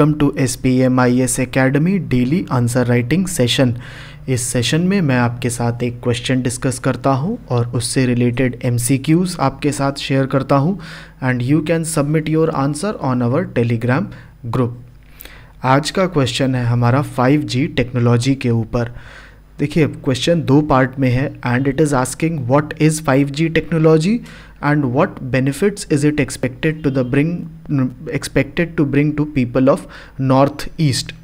Welcome to S P M I S academy daily answer writing session इस session में मैं आपके साथ एक क्वेश्चन डिस्कस करता हूं और उससे रिलेटेड एम सी क्यूज़ आपके साथ शेयर करता हूं and you can submit your answer on our Telegram group आज का क्वेश्चन है हमारा 5G टेक्नोलॉजी के ऊपर देखिए क्वेश्चन दो पार्ट में है and it is asking what is 5G technology and what benefits is it expected to the bring expected to bring to people of northeast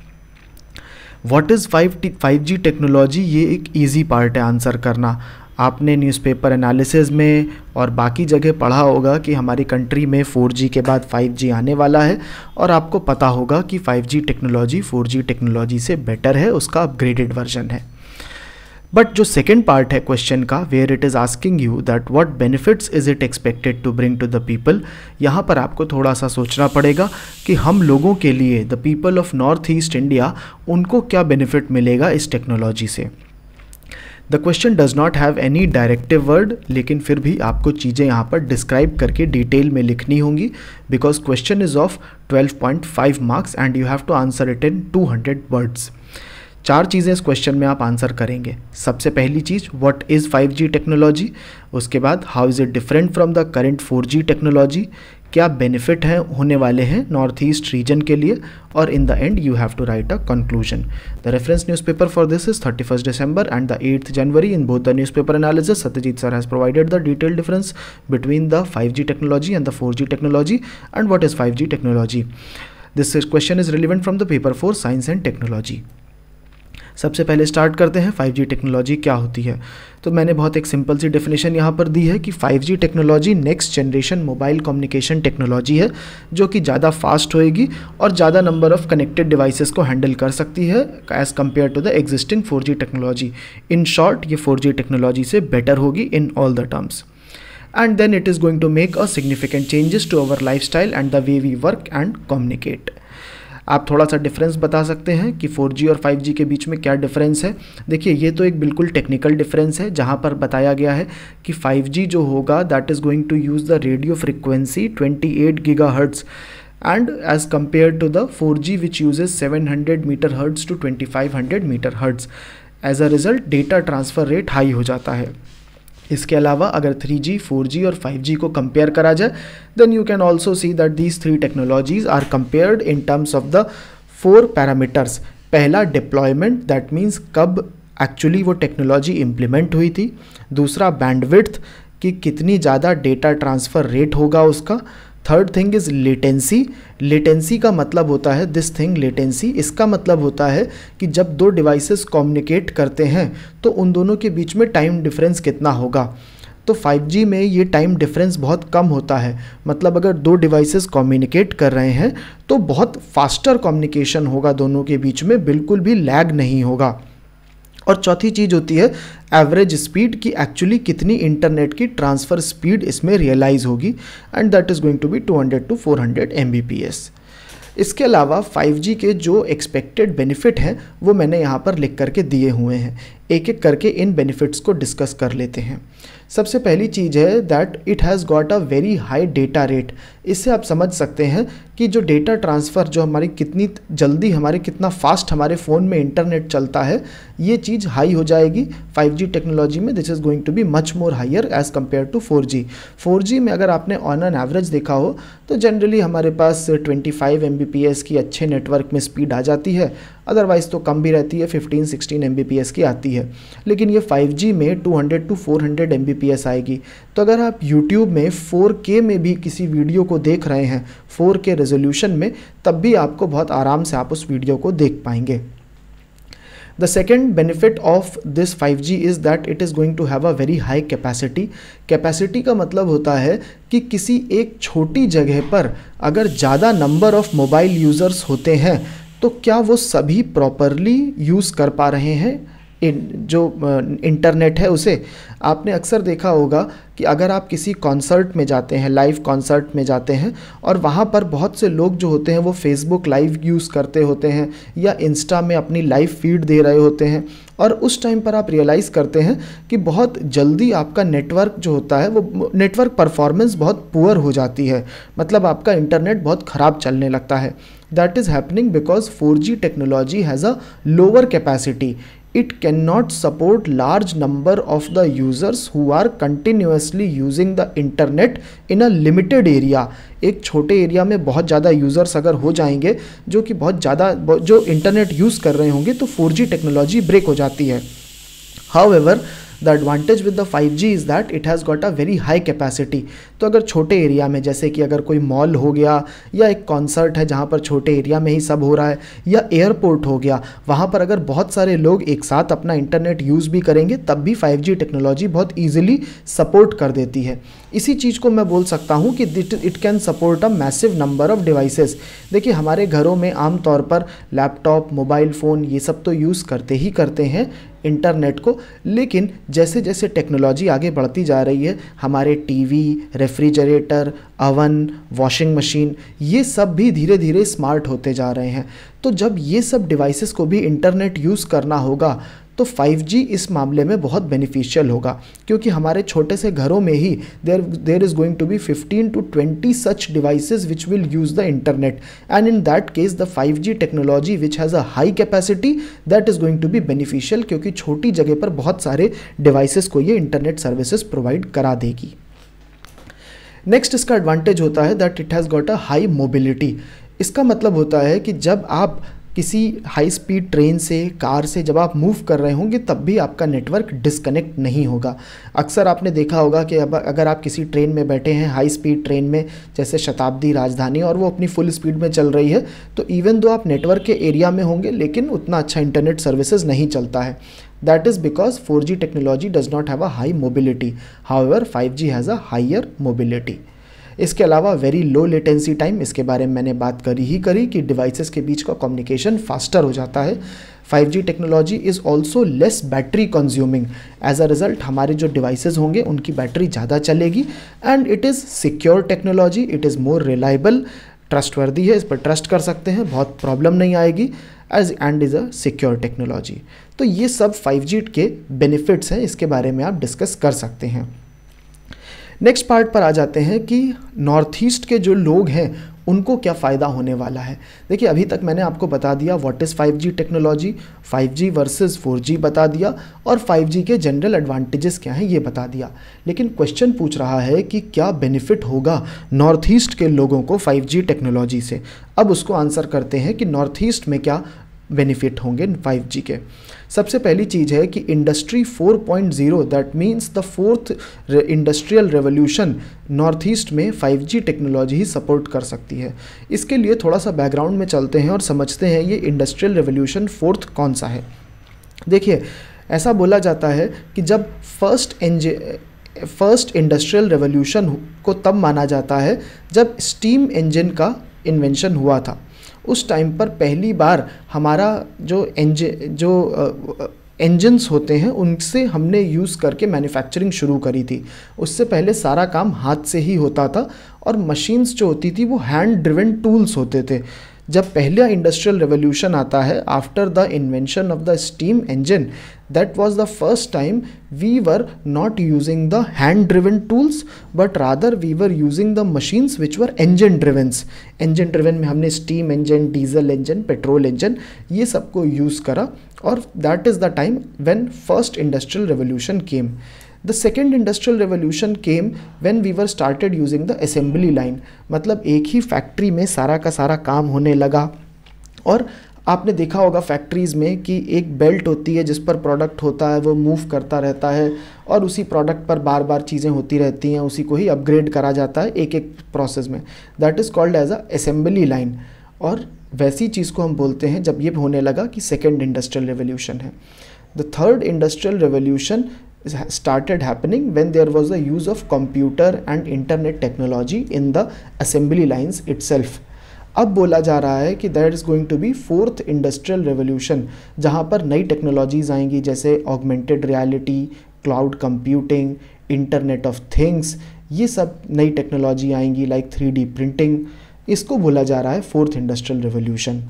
what is five five G technology ये एक easy part है answer करना आपने newspaper analysis में और बाकी जगह पढ़ा होगा कि हमारी कंट्री में 4G के बाद 5G आने वाला है और आपको पता होगा कि 5G टेक्नोलॉजी 4G टेक्नोलॉजी से बेटर है उसका अपग्रेडेड वर्जन है बट जो सेकेंड पार्ट है क्वेश्चन का where it is asking you that what benefits is it expected to bring to the people यहाँ पर आपको थोड़ा सा सोचना पड़ेगा कि हम लोगों के लिए the people of north east India उनको क्या बेनिफिट मिलेगा इस टेक्नोलॉजी से the question does not have any directive word लेकिन फिर भी आपको चीज़ें यहाँ पर डिस्क्राइब करके डिटेल में लिखनी होंगी because question is of 12.5 marks and you have to answer it in 200 words चार चीज़ें इस क्वेश्चन में आप आंसर करेंगे सबसे पहली चीज़ व्हाट इज़ 5G टेक्नोलॉजी उसके बाद how is it different from the current 4G technology क्या बेनिफिट हैं होने वाले हैं नॉर्थ ईस्ट रीजन के लिए और in the end you have to write a conclusion the reference newspaper for this is thirty first December and the eighth January in both the newspaper analysis Satyajit sir has provided the detail difference between the five G technology and the four G technology and what is five G technology this question is relevant from the paper for science and technology सबसे पहले start करते हैं 5G technology क्या होती है तो मैंने बहुत एक सिंपल सी डेफिनेशन यहाँ पर दी है कि 5G technology next generation mobile communication technology है जो कि ज़्यादा फास्ट होएगी और ज़्यादा नंबर ऑफ कनेक्टेड डिवाइसेस को हैंडल कर सकती है as compare to the existing 4G technology in short ये 4G टेक्नोलॉजी से बेटर होगी in all the terms and then it is going to make a significant changes to our lifestyle and the way we work and communicate आप थोड़ा सा difference बता सकते हैं कि 4G और 5G के बीच में क्या डिफरेंस है देखिए ये तो एक बिल्कुल टेक्निकल डिफरेंस है जहाँ पर बताया गया है कि 5G जो होगा that is going to use the radio frequency 28 eight gigahertz and as compare to the four G which uses seven hundred meter hertz to twenty five hundred meter hertz as a result data transfer rate high हो जाता है इसके अलावा अगर 3G, 4G और 5G को compare करा जाए then you can also see that these three technologies are compared in terms of the four parameters पहला डिप्लॉयमेंट दैट मीन्स कब एक्चुअली वो टेक्नोलॉजी इम्प्लीमेंट हुई थी दूसरा बैंडविड्थ कि कितनी ज़्यादा डेटा ट्रांसफ़र रेट होगा उसका third thing is latency latency का मतलब होता है दिस थिंग लेटेंसी इसका मतलब होता है कि जब दो डिवाइसेस कम्युनिकेट करते हैं तो उन दोनों के बीच में टाइम डिफरेंस कितना होगा तो 5G में ये टाइम डिफरेंस बहुत कम होता है मतलब अगर दो डिवाइसेस कम्युनिकेट कर रहे हैं तो बहुत फास्टर कम्युनिकेशन होगा दोनों के बीच में बिल्कुल भी लैग नहीं होगा और चौथी चीज़ होती है एवरेज स्पीड की एक्चुअली कितनी इंटरनेट की ट्रांसफ़र स्पीड इसमें रियलाइज़ होगी and that is going to be 200 to 400 hundred इसके अलावा 5G के जो एक्सपेक्टेड बेनिफिट हैं वो मैंने यहाँ पर लिख करके दिए हुए हैं एक एक करके इन बेनिफिट्स को डिस्कस कर लेते हैं सबसे पहली चीज़ है that it has got a very high data rate इससे आप समझ सकते हैं कि जो डेटा ट्रांसफ़र जो हमारी कितनी जल्दी हमारे कितना फास्ट हमारे फ़ोन में इंटरनेट चलता है ये चीज़ हाई हो जाएगी 5G टेक्नोलॉजी में this is going to be much more higher as compare to 4G 4G में अगर आपने ऑन एन एवरेज देखा हो तो जनरली हमारे पास 25 एम की अच्छे नेटवर्क में स्पीड आ जाती है अदरवाइज़ तो कम भी रहती है 15 16 एम की आती है लेकिन ये 5G में 200 टू 400 एम आएगी तो अगर आप YouTube में 4K में भी किसी वीडियो को देख रहे हैं 4K रेजोल्यूशन में तब भी आपको बहुत आराम से आप उस वीडियो को देख पाएंगे the second benefit of this 5G is that it is going to have a very high capacity capacity का मतलब होता है कि किसी एक छोटी जगह पर अगर ज़्यादा नंबर ऑफ मोबाइल यूज़र्स होते हैं तो क्या वो सभी प्रॉपरली यूज़ कर पा रहे हैं जो इंटरनेट है उसे आपने अक्सर देखा होगा कि अगर आप किसी कॉन्सर्ट में जाते हैं लाइव कॉन्सर्ट में जाते हैं और वहाँ पर बहुत से लोग जो होते हैं वो फेसबुक लाइव यूज़ करते होते हैं या इंस्टा में अपनी लाइव फीड दे रहे होते हैं और उस टाइम पर आप रियलाइज़ करते हैं कि बहुत जल्दी आपका नेटवर्क जो होता है वो नेटवर्क परफॉर्मेंस बहुत पुअर हो जाती है मतलब आपका इंटरनेट बहुत ख़राब चलने लगता है that is happening because G technology has a lower capacity it can not support large number of the users who are continuously using the internet in a limited area एक छोटे एरिया में बहुत ज़्यादा यूजर्स अगर हो जाएंगे जो कि बहुत ज़्यादा जो इंटरनेट यूज़ कर रहे होंगे तो फोर जी टेक्नोलॉजी ब्रेक हो जाती है however the advantage with the five G is that it has got a very high capacity तो अगर छोटे एरिया में जैसे कि अगर कोई मॉल हो गया या एक कॉन्सर्ट है जहाँ पर छोटे एरिया में ही सब हो रहा है या एयरपोर्ट हो गया वहाँ पर अगर बहुत सारे लोग एक साथ अपना इंटरनेट यूज़ भी करेंगे तब भी 5G टेक्नोलॉजी बहुत ईजिली सपोर्ट कर देती है इसी चीज़ को मैं बोल सकता हूँ कि it can support a massive number of devices देखिए हमारे घरों में आमतौर पर लैपटॉप मोबाइल फ़ोन ये सब तो यूज़ करते ही करते हैं इंटरनेट को लेकिन जैसे जैसे टेक्नोलॉजी आगे बढ़ती जा रही है हमारे TV refrigerator oven washing machine ये सब भी धीरे धीरे स्मार्ट होते जा रहे हैं तो जब ये सब डिवाइसेस को भी इंटरनेट यूज़ करना होगा तो 5G इस मामले में बहुत बेनिफिशियल होगा क्योंकि हमारे छोटे से घरों में ही there there is going to be 15 to 20 such devices which will use the internet and in that case the 5G technology which has a high capacity that is going to be beneficial क्योंकि छोटी जगह पर बहुत सारे devices को ये internet services provide करा देगी नेक्स्ट इसका एडवांटेज होता है that it has got a high mobility इसका मतलब होता है कि जब आप किसी हाई स्पीड ट्रेन से कार से जब आप मूव कर रहे होंगे तब भी आपका नेटवर्क डिस्कनेक्ट नहीं होगा अक्सर आपने देखा होगा कि अब अगर आप किसी ट्रेन में बैठे हैं हाई स्पीड ट्रेन में जैसे शताब्दी राजधानी और वो अपनी फुल स्पीड में चल रही है तो इवन दो तो आप नेटवर्क के एरिया में होंगे लेकिन उतना अच्छा इंटरनेट सर्विसेज नहीं चलता है That is because 4G technology does not have a high mobility. However, 5G has a higher mobility. इसके अलावा वेरी लो लेटेंसी टाइम इसके बारे में मैंने बात करी ही करी कि डिवाइसेस के बीच का कम्युनिकेशन फास्टर हो जाता है 5G technology is also less battery consuming as a result हमारे जो डिवाइसेस होंगे उनकी बैटरी ज़्यादा चलेगी and it is secure technology it is more reliable trustworthy है इस पर ट्रस्ट कर सकते हैं बहुत प्रॉब्लम नहीं आएगी as and is a secure technology तो ये सब 5G के बेनिफिट्स हैं इसके बारे में आप डिस्कस कर सकते हैं नेक्स्ट पार्ट पर आ जाते हैं कि नॉर्थ ईस्ट के जो लोग हैं उनको क्या फ़ायदा होने वाला है देखिए अभी तक मैंने आपको बता दिया what is 5G technology 5G versus 4G बता दिया और 5G के जनरल एडवांटेजेस क्या हैं ये बता दिया लेकिन क्वेश्चन पूछ रहा है कि क्या बेनिफिट होगा नॉर्थ ईस्ट के लोगों को 5G टेक्नोलॉजी से अब उसको आंसर करते हैं कि नॉर्थ ईस्ट में क्या बेनिफिट होंगे 5G के सबसे पहली चीज़ है कि industry 4.0 that means the fourth industrial revolution north east में 5G टेक्नोलॉजी ही सपोर्ट कर सकती है इसके लिए थोड़ा सा बैकग्राउंड में चलते हैं और समझते हैं ये इंडस्ट्रियल रेवोल्यूशन फोर्थ कौन सा है देखिए ऐसा बोला जाता है कि जब first and first industrial revolution को तब माना जाता है जब स्टीम इंजन का इन्वेंशन हुआ था उस टाइम पर पहली बार हमारा जो एंज जो इंजन्स होते हैं उनसे हमने यूज़ करके मैन्युफैक्चरिंग शुरू करी थी उससे पहले सारा काम हाथ से ही होता था और मशीन्स जो होती थी वो हैंड ड्रिवन टूल्स होते थे जब पहला इंडस्ट्रियल रेवोल्यूशन आता है after the invention of the steam engine that was the first time we were not using the hand driven tools but rather we were using the machines which were engine drivens engine driven में हमने steam engine diesel engine petrol engine ये सबको use करा और that is the time when first industrial revolution came the second industrial revolution came when we were started using the assembly line मतलब एक ही factory में सारा का सारा काम होने लगा और आपने देखा होगा फैक्ट्रीज़ में कि एक बेल्ट होती है जिस पर प्रोडक्ट होता है वो मूव करता रहता है और उसी प्रोडक्ट पर बार बार चीज़ें होती रहती हैं उसी को ही अपग्रेड करा जाता है एक एक प्रोसेस में that is called as a assembly line और वैसी चीज़ को हम बोलते हैं जब ये होने लगा कि सेकेंड इंडस्ट्रियल रेवोल्यूशन है the third industrial revolution started happening when there was the use of computer and internet technology in the assembly lines itself अब बोला जा रहा है कि that is going to be fourth industrial revolution जहाँ पर नई टेक्नोलॉजीज़ आएंगी जैसे augmented reality cloud computing internet of things ये सब नई टेक्नोलॉजी आएंगी लाइक थ्री प्रिंटिंग इसको बोला जा रहा है फोर्थ इंडस्ट्रियल रेवोल्यूशन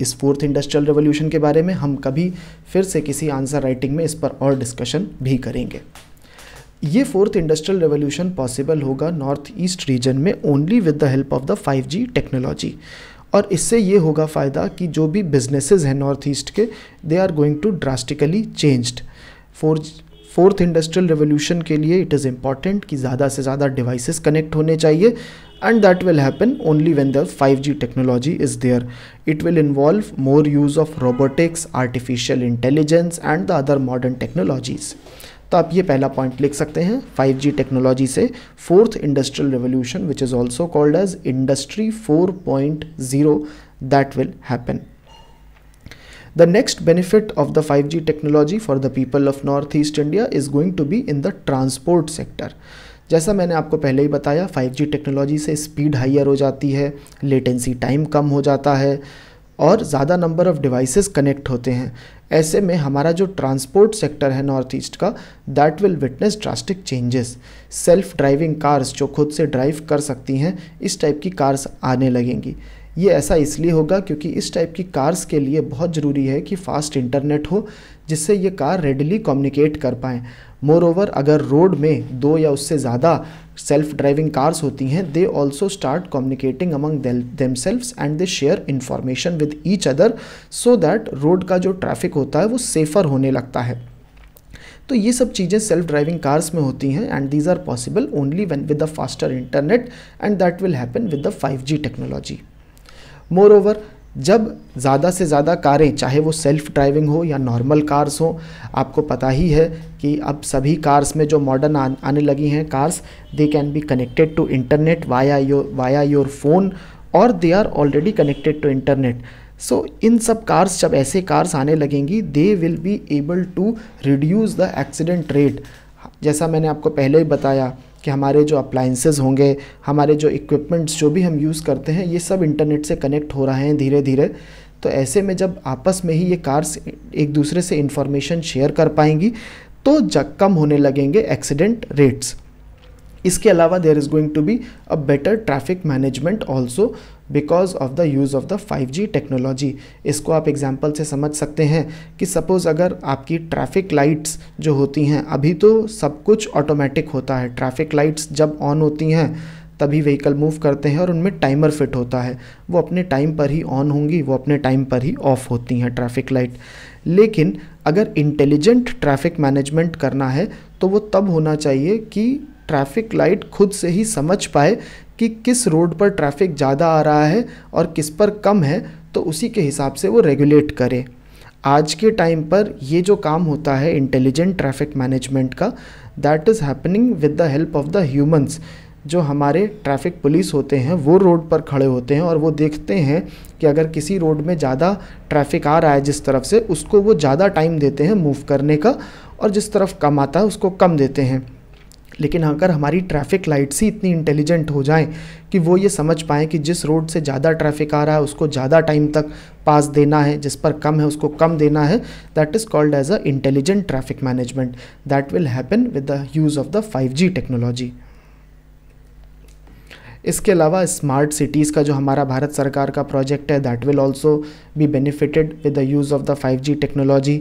इस फोर्थ इंडस्ट्रियल रेवोल्यूशन के बारे में हम कभी फिर से किसी आंसर राइटिंग में इस पर और डिस्कशन भी करेंगे ये फोर्थ इंडस्ट्रियल रेवोल्यूशन पॉसिबल होगा नॉर्थ ईस्ट रीजन में only with the help of the 5G technology और इससे ये होगा फ़ायदा कि जो भी बिजनेसेस हैं नॉर्थ ईस्ट के they are going to drastically changed for fourth industrial revolution के लिए इट इज़ इम्पॉर्टेंट कि ज़्यादा से ज़्यादा डिवाइसेस कनेक्ट होने चाहिए and that will happen only when the 5G technology is there. It will involve more use of robotics, artificial intelligence and the other modern technologies. तो आप ये पहला पॉइंट लिख सकते हैं 5G टेक्नोलॉजी से fourth industrial revolution, which is also called as industry 4.0 that will happen. The next benefit of the 5G technology for the people of Northeast India is going to be in the transport sector. जैसा मैंने आपको पहले ही बताया 5G technology से speed higher हो जाती है latency time कम हो जाता है और ज़्यादा नंबर ऑफ़ डिवाइसेस कनेक्ट होते हैं ऐसे में हमारा जो ट्रांसपोर्ट सेक्टर है नॉर्थ ईस्ट का that will witness drastic changes self driving cars जो खुद से ड्राइव कर सकती हैं इस टाइप की कार्स आने लगेंगी ये ऐसा इसलिए होगा क्योंकि इस टाइप की कार्स के लिए बहुत ज़रूरी है कि फ़ास्ट इंटरनेट हो जिससे ये कार रेडली कम्युनिकेट कर पाएँ मोर ओवर अगर रोड में दो या उससे ज़्यादा सेल्फ ड्राइविंग कार्स होती हैं they also start communicating among themselves and they share information with each other so that road का जो ट्रैफिक होता है वो सेफ़र होने लगता है तो ये सब चीज़ें सेल्फ ड्राइविंग कार्स में होती हैं and these are possible only one with the faster internet and that will happen with the five G technology moreover जब ज़्यादा से ज़्यादा कारें चाहे वो सेल्फ ड्राइविंग हो या नॉर्मल कार्स हो आपको पता ही है कि अब सभी कार्स में जो मॉडर्न आने लगी हैं cars they can be connected to internet via your via your phone और they are already connected to internet so इन सब कार्स जब ऐसे कार्स आने लगेंगी they will be able to reduce the accident rate जैसा मैंने आपको पहले ही बताया कि हमारे जो अप्लाइंसेज होंगे हमारे जो इक्विपमेंट्स जो भी हम यूज़ करते हैं ये सब इंटरनेट से कनेक्ट हो रहे हैं धीरे धीरे तो ऐसे में जब आपस में ही ये कार्स एक दूसरे से इंफॉर्मेशन शेयर कर पाएंगी तो जग कम होने लगेंगे एक्सीडेंट रेट्स इसके अलावा there is going to be a better traffic management also because of the use of the 5G technology इसको आप एग्जाम्पल से समझ सकते हैं कि सपोज़ अगर आपकी ट्रैफिक लाइट्स जो होती हैं अभी तो सब कुछ ऑटोमेटिक होता है ट्रैफिक लाइट्स जब ऑन होती हैं तभी व्हीकल मूव करते हैं और उनमें टाइमर फिट होता है वो अपने टाइम पर ही ऑन होंगी वो अपने टाइम पर ही ऑफ होती हैं ट्रैफिक लाइट लेकिन अगर इंटेलिजेंट ट्रैफिक मैनेजमेंट करना है तो वो तब होना चाहिए कि ट्रैफिक लाइट खुद से ही समझ पाए कि किस रोड पर ट्रैफिक ज़्यादा आ रहा है और किस पर कम है तो उसी के हिसाब से वो रेगुलेट करे आज के टाइम पर ये जो काम होता है इंटेलिजेंट ट्रैफिक मैनेजमेंट का that is happening with the help of the humans जो हमारे ट्रैफिक पुलिस होते हैं वो रोड पर खड़े होते हैं और वो देखते हैं कि अगर किसी रोड में ज़्यादा ट्रैफिक आ रहा है जिस तरफ से उसको वो ज़्यादा टाइम देते हैं मूव करने का और जिस तरफ कम आता है उसको कम देते हैं लेकिन अगर हमारी ट्रैफिक लाइट्स ही इतनी इंटेलिजेंट हो जाएं कि वो ये समझ पाएँ कि जिस रोड से ज़्यादा ट्रैफिक आ रहा है उसको ज़्यादा टाइम तक पास देना है जिस पर कम है उसको कम देना है that is called as a intelligent traffic management that will happen with the use of the five G technology इसके अलावा स्मार्ट सिटीज़ का जो हमारा भारत सरकार का प्रोजेक्ट है that will also be benefited with the use of the 5G technology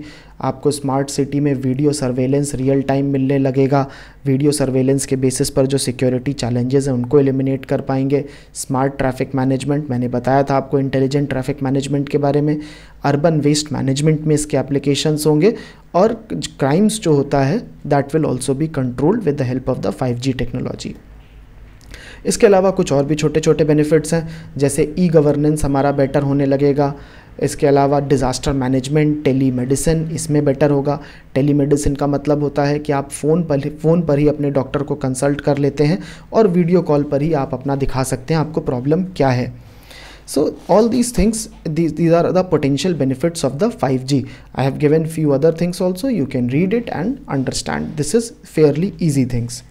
आपको smart city में वीडियो सर्वेलेंस रियल टाइम मिलने लगेगा वीडियो सर्वेलेंस के बेसिस पर जो सिक्योरिटी चैलेंजेस हैं उनको एलिमिनेट कर पाएंगे स्मार्ट ट्रैफिक मैनेजमेंट मैंने बताया था आपको इंटेलिजेंट ट्रैफिक मैनेजमेंट के बारे में अर्बन वेस्ट मैनेजमेंट में इसके एप्लीकेशंस होंगे और क्राइम्स जो होता है that will also be controlled with the help of the five technology इसके अलावा कुछ और भी छोटे छोटे बेनिफिट्स हैं जैसे ई गवर्नेंस हमारा बेटर होने लगेगा इसके अलावा डिज़ास्टर मैनेजमेंट टेली मेडिसिन इसमें बेटर होगा टेली मेडिसिन का मतलब होता है कि आप फ़ोन पर फ़ोन पर ही अपने डॉक्टर को कंसल्ट कर लेते हैं और वीडियो कॉल पर ही आप अपना दिखा सकते हैं आपको प्रॉब्लम क्या है all these things these these are the potential benefits of the five G I have given few other things also you can read it and understand this is fairly easy things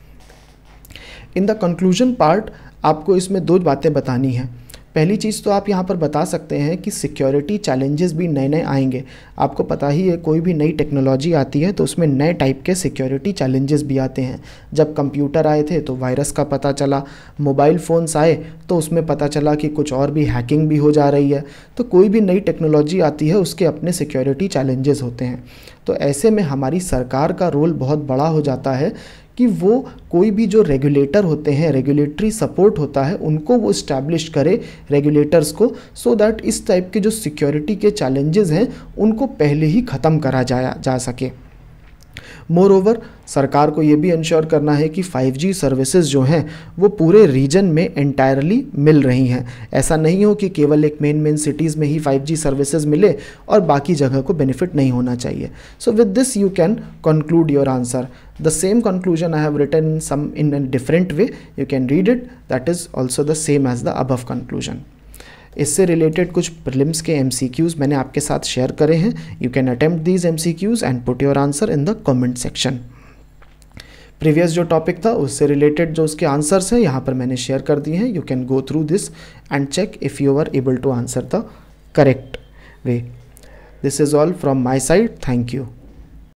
in the conclusion part आपको इसमें दो बातें बतानी हैं पहली चीज़ तो आप यहाँ पर बता सकते हैं कि सिक्योरिटी चैलेंजेस भी नए नए आएंगे आपको पता ही है कोई भी नई टेक्नोलॉजी आती है तो उसमें नए टाइप के सिक्योरिटी चैलेंजेस भी आते हैं जब कंप्यूटर आए थे तो वायरस का पता चला मोबाइल फ़ोन्स आए तो उसमें पता चला कि कुछ और भी हैकिंग भी हो जा रही है तो कोई भी नई टेक्नोलॉजी आती है उसके अपने सिक्योरिटी चैलेंजेस होते हैं तो ऐसे में हमारी सरकार का रोल बहुत बड़ा हो जाता है कि वो कोई भी जो रेगुलेटर होते हैं रेगुलेटरी सपोर्ट होता है उनको वो इस्टेब्लिश करे रेगुलेटर्स को सो so दैट इस टाइप के जो सिक्योरिटी के चैलेंजेस हैं उनको पहले ही ख़त्म करा जाया जा सके मोर ओवर सरकार को ये भी इंश्योर करना है कि 5G सर्विसेज जो हैं वो पूरे रीजन में एंटायरली मिल रही हैं ऐसा नहीं हो कि केवल एक मेन मेन सिटीज़ में ही 5G सर्विसेज मिले और बाकी जगह को बेनिफिट नहीं होना चाहिए so with this you can conclude your answer the same conclusion I have written some in a different way you can read it that is also the same as the above conclusion इससे related कुछ prelims के एम मैंने आपके साथ share करे हैं you can attempt these M and put your answer in the comment section previous जो टॉपिक था उससे रिलेटेड जो उसके आंसर्स हैं यहाँ पर मैंने शेयर कर दिए हैं you can go through this and check if you are able to answer the correct way this is all from my side thank you